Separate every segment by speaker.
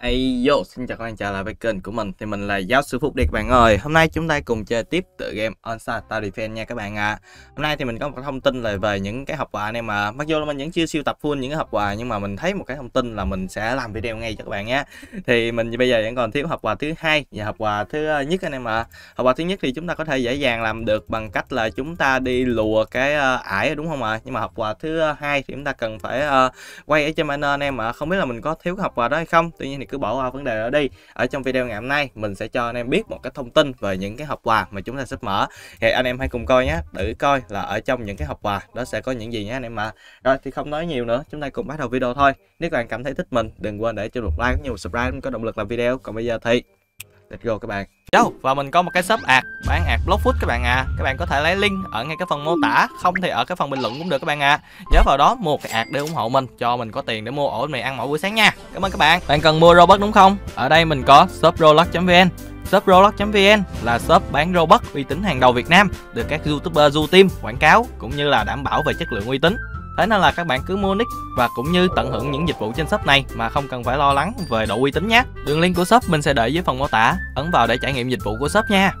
Speaker 1: ayo xin chào các bạn, chào là kênh của mình Thì mình là giáo sư Phúc đây các bạn ơi Hôm nay chúng ta cùng chơi tiếp tựa game Onside Tower Defense nha các bạn ạ à. Hôm nay thì mình có một thông tin là về những cái hộp quà này mà Mặc dù là mình vẫn chưa siêu tập full những cái hộp quà Nhưng mà mình thấy một cái thông tin là mình sẽ làm video ngay cho các bạn nhé Thì mình bây giờ vẫn còn thiếu hộp quà thứ hai và hộp quà thứ ờ, nhất anh em ạ à. quà thứ nhất thì chúng ta có thể dễ dàng làm được bằng cách là chúng ta đi lùa cái ờ, ải đúng không ạ Nhưng mà hộp quà thứ ờ, hai thì chúng ta cần phải quay ở trên banner anh em ạ Không biết là mình có thiếu cái học quà đó hay không Tuy nhiên thì cứ bỏ qua vấn đề đó đi ở trong video ngày hôm nay mình sẽ cho anh em biết một cái thông tin về những cái hộp quà mà chúng ta sắp mở thì anh em hãy cùng coi nhé thử coi là ở trong những cái hộp quà đó sẽ có những gì nhé anh em ạ à. rồi thì không nói nhiều nữa chúng ta cùng bắt đầu video thôi nếu các bạn cảm thấy thích mình đừng quên để cho một like cũng như một subscribe cũng có động lực làm video còn bây giờ thì Let's go các bạn Yo, và mình có một cái shop ạc bán ạc Blockfoot các bạn à Các bạn có thể lấy link ở ngay cái phần mô tả Không thì ở cái phần bình luận cũng được các bạn à Nhớ vào đó mua cái ạc để ủng hộ mình Cho mình có tiền để mua ổ mì ăn mỗi buổi sáng nha Cảm ơn các bạn Bạn cần mua Robux đúng không? Ở đây mình có shoprolux.vn Shoprolog.vn là shop bán robot uy tín hàng đầu Việt Nam được các YouTuber du team quảng cáo cũng như là đảm bảo về chất lượng uy tín. Thế nên là các bạn cứ mua nick và cũng như tận hưởng những dịch vụ trên shop này mà không cần phải lo lắng về độ uy tín nhé. Đường link của shop mình sẽ để dưới phần mô tả, ấn vào để trải nghiệm dịch vụ của shop nha.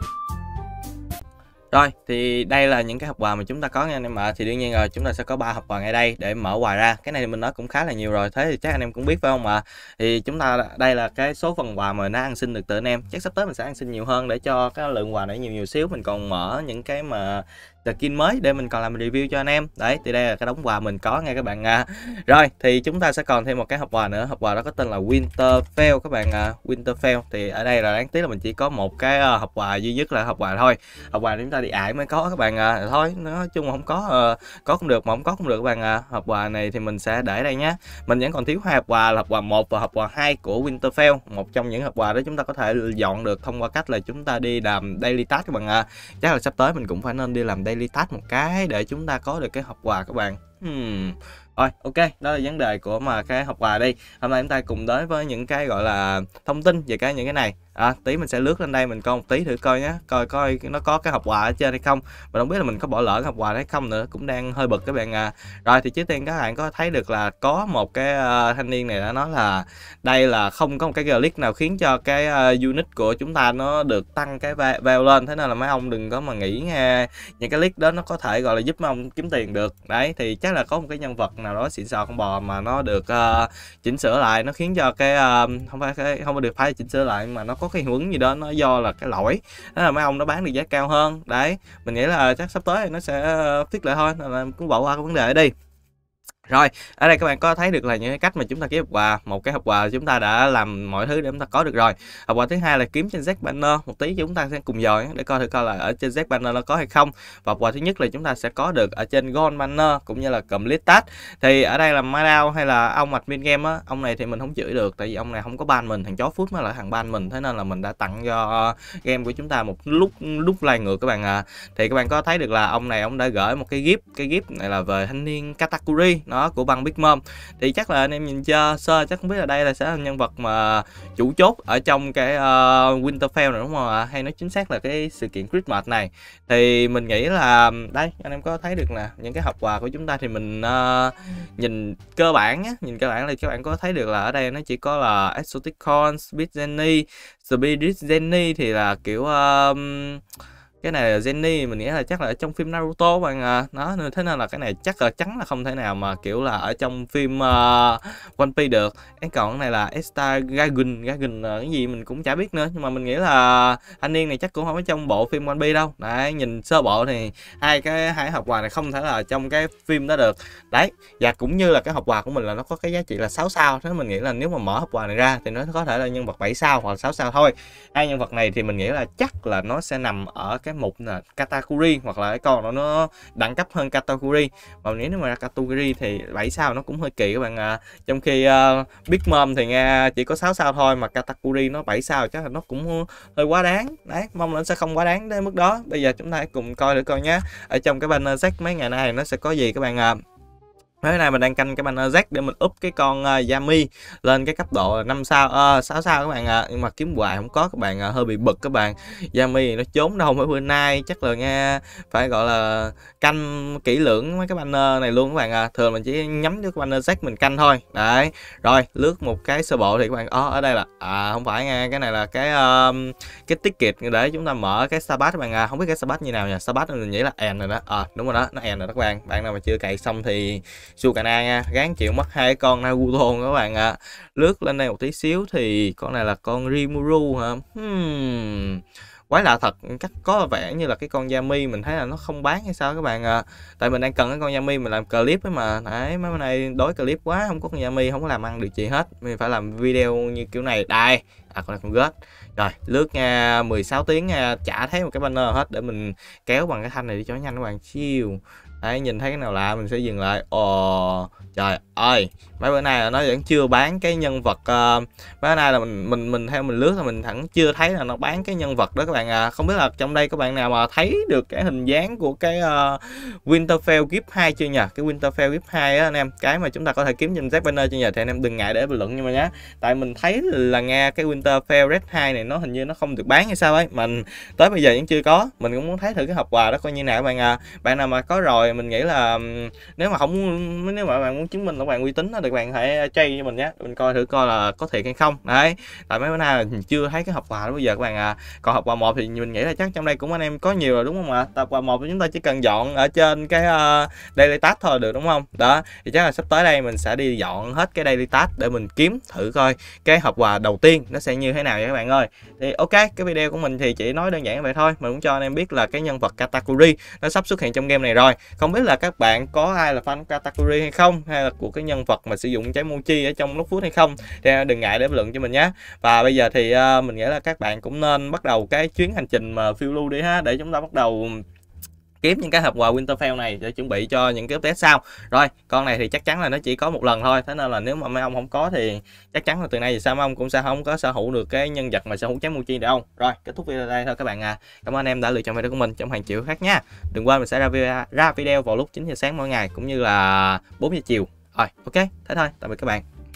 Speaker 1: Rồi thì đây là những cái hộp quà mà chúng ta có nha anh em ạ. Thì đương nhiên rồi chúng ta sẽ có ba hộp quà ngay đây để mở quà ra. Cái này mình nói cũng khá là nhiều rồi. Thế thì chắc anh em cũng biết phải không ạ? Thì chúng ta đây là cái số phần quà mà nó ăn xin được từ anh em. Chắc sắp tới mình sẽ ăn xin nhiều hơn để cho cái lượng quà này nhiều nhiều xíu mình còn mở những cái mà skin mới để mình còn làm review cho anh em đấy thì đây là cái đóng quà mình có nghe các bạn à. rồi thì chúng ta sẽ còn thêm một cái hộp quà nữa hộp quà đó có tên là Winterfell các bạn à. Winterfell thì ở đây là đáng tiếc là mình chỉ có một cái ờ, hộp quà duy nhất là hộp quà thôi hộp quà chúng ta đi ải mới có các bạn à. thôi nói chung không có uh, có cũng được mà không có cũng được các bạn à. hộp quà này thì mình sẽ để đây nhé mình vẫn còn thiếu hai hộp quà là hộp quà một và hộp quà hai của Winterfell một trong những hộp quà đó chúng ta có thể dọn được thông qua cách là chúng ta đi làm daily task các bạn à. chắc là sắp tới mình cũng phải nên đi làm daily daily task một cái để chúng ta có được cái hộp quà các bạn Hmm. Rồi, ok, đó là vấn đề của mà cái học quà đi. Hôm nay chúng ta cùng đến với những cái gọi là thông tin về cái những cái này. À, tí mình sẽ lướt lên đây mình coi một tí thử coi nhé, coi coi nó có cái học quà ở trên hay không. Mình không biết là mình có bỏ lỡ cái học quà hay không nữa, cũng đang hơi bực các bạn à. Rồi thì trước tiên các bạn có thấy được là có một cái uh, thanh niên này đã nói là đây là không có một cái click nào khiến cho cái uh, unit của chúng ta nó được tăng cái value lên, thế nên là mấy ông đừng có mà nghĩ nghe những cái click đó nó có thể gọi là giúp mấy ông kiếm tiền được. Đấy thì chắc cái là có một cái nhân vật nào đó xịn sò con bò mà nó được uh, chỉnh sửa lại nó khiến cho cái uh, không phải cái không được phải chỉnh sửa lại mà nó có cái hiệu gì đó nó do là cái lỗi đó là mấy ông nó bán được giá cao hơn đấy mình nghĩ là chắc sắp tới nó sẽ uh, tiết lại thôi là cũng bỏ qua cái vấn đề ở đi rồi, ở đây các bạn có thấy được là những cái cách mà chúng ta kiếm hộp quà. Một cái hộp quà chúng ta đã làm mọi thứ để chúng ta có được rồi. Hộp quà thứ hai là kiếm trên Z banner, một tí chúng ta sẽ cùng dò để coi thử coi là ở trên Z banner nó có hay không. Và hộp quà thứ nhất là chúng ta sẽ có được ở trên Gold banner cũng như là Complete Task. Thì ở đây là Madao hay là ông admin game á, ông này thì mình không chửi được tại vì ông này không có ban mình, thằng chó phút mới là thằng ban mình thế nên là mình đã tặng cho game của chúng ta một lúc lúc like ngược các bạn à. Thì các bạn có thấy được là ông này ông đã gửi một cái gift, cái gift này là về thanh niên Katakuri. Nó của băng Big Mom thì chắc là anh em nhìn sơ sơ chắc không biết là đây là sẽ là nhân vật mà chủ chốt ở trong cái uh, Winterfell này đúng không ạ hay nói chính xác là cái sự kiện Christmas này thì mình nghĩ là đây anh em có thấy được nè những cái hộp quà của chúng ta thì mình uh, nhìn cơ bản nhé nhìn cơ bản là các bạn có thấy được là ở đây nó chỉ có là Exotic Corn, Speed Jenny, Speed Jenny thì là kiểu uh, cái này là Jenny mình nghĩ là chắc là ở trong phim Naruto bạn à. nó nên thế nên là cái này chắc là chắn là không thể nào mà kiểu là ở trong phim uh, One Piece được cái còn cái này là Star Dragon Dragon cái gì mình cũng chả biết nữa nhưng mà mình nghĩ là anh niên này chắc cũng không ở trong bộ phim One Piece đâu đấy nhìn sơ bộ thì hai cái hai hộp quà này không thể là trong cái phim đó được đấy và cũng như là cái hộp quà của mình là nó có cái giá trị là 6 sao thế mình nghĩ là nếu mà mở hộp quà này ra thì nó có thể là nhân vật 7 sao hoặc 6 sao thôi hai nhân vật này thì mình nghĩ là chắc là nó sẽ nằm ở cái cái mục là katakuri hoặc là cái con đó nó đẳng cấp hơn katakuri, mà nếu mà ra category thì 7 sao nó cũng hơi kỳ các bạn ạ, trong khi uh, Big Mom thì nghe chỉ có 6 sao thôi mà katakuri nó 7 sao chắc là nó cũng hơi quá đáng đấy mong là nó sẽ không quá đáng đến mức đó bây giờ chúng ta hãy cùng coi thử coi nhé ở trong cái banner ờ, sách mấy ngày nay nó sẽ có gì các bạn à. Thế này mình đang canh cái banner Z để mình up cái con uh, Yami lên cái cấp độ 5 sao ờ, uh, 6 sao các bạn ạ. À. Nhưng mà kiếm hoài không có các bạn uh, hơi bị bực các bạn. Yami nó trốn đâu mấy bữa nay chắc là nghe phải gọi là canh kỹ lưỡng mấy cái banner này luôn các bạn ạ. À. Thường mình chỉ nhắm vô cái banner Z mình canh thôi. Đấy. Rồi, lướt một cái sơ bộ thì các bạn ó oh, ở đây là à không phải nha, cái này là cái um, cái ticket để chúng ta mở cái Sabat các bạn ạ. À. Không biết cái Sabat như nào nha. Sabat mình nghĩ là end rồi đó. Ờ à, đúng rồi đó, nó end rồi đó các bạn. Bạn nào mà chưa cày xong thì Sukana nha gán chịu mất hai con Naruto các bạn ạ à. lướt lên đây một tí xíu thì con này là con Rimuru hả hmm quái lạ thật chắc có vẻ như là cái con Yami mình thấy là nó không bán hay sao các bạn ạ à. tại mình đang cần cái con Yami mình làm clip ấy mà đấy mấy bữa nay đối clip quá không có con Yami không có làm ăn được gì hết mình phải làm video như kiểu này đây à con này con ghét, rồi lướt nha 16 tiếng nha chả thấy một cái banner hết để mình kéo bằng cái thanh này đi cho nhanh các bạn chiêu đấy nhìn thấy cái nào lạ mình sẽ dừng lại ồ trời ơi mấy bữa nay là nó vẫn chưa bán cái nhân vật uh, mấy bữa nay là mình mình mình theo mình lướt là mình thẳng chưa thấy là nó bán cái nhân vật đó các bạn à không biết là trong đây các bạn nào mà thấy được cái hình dáng của cái uh, Winterfell Gift 2 chưa nhỉ cái Winterfell Gift 2 á anh em cái mà chúng ta có thể kiếm trên Jack Banner chưa nhỉ thì anh em đừng ngại để bình luận nhưng mà nhá tại mình thấy là nghe cái Winterfell Red 2 này nó hình như nó không được bán hay sao ấy mình tới bây giờ vẫn chưa có mình cũng muốn thấy thử cái hộp quà đó coi như nào các bạn à bạn nào mà có rồi rồi mình nghĩ là nếu mà không nếu mà bạn muốn chứng minh là bạn uy tín thì bạn hãy chơi cho mình nhé mình coi thử coi là có thiệt hay không đấy tại mấy bữa nay mình chưa thấy cái hộp quà đó bây giờ các bạn à còn hộp quà một thì mình nghĩ là chắc trong đây cũng anh em có nhiều rồi đúng không ạ à? tập quà một thì chúng ta chỉ cần dọn ở trên cái uh, daily task thôi được đúng không đó thì chắc là sắp tới đây mình sẽ đi dọn hết cái daily task để mình kiếm thử coi cái hộp quà đầu tiên nó sẽ như thế nào vậy các bạn ơi thì ok cái video của mình thì chỉ nói đơn giản vậy thôi mình cũng cho anh em biết là cái nhân vật katakuri nó sắp xuất hiện trong game này rồi không biết là các bạn có ai là fan Katakuri hay không hay là của cái nhân vật mà sử dụng trái mochi ở trong lúc phút hay không thì à, đừng ngại để bình luận cho mình nhé và bây giờ thì à, mình nghĩ là các bạn cũng nên bắt đầu cái chuyến hành trình mà phiêu lưu đi ha để chúng ta bắt đầu kiếm những cái hộp quà Winterfell này để chuẩn bị cho những cái update sau rồi con này thì chắc chắn là nó chỉ có một lần thôi thế nên là nếu mà mấy ông không có thì chắc chắn là từ nay thì sao mấy ông cũng sẽ không có sở hữu được cái nhân vật mà sở hữu trái Muji để ông rồi kết thúc video đây thôi các bạn à cảm ơn em đã lựa chọn video của mình trong hàng triệu khác nha đừng quên mình sẽ ra video, ra video vào lúc 9 giờ sáng mỗi ngày cũng như là 4 giờ chiều rồi ok thế thôi tạm biệt các bạn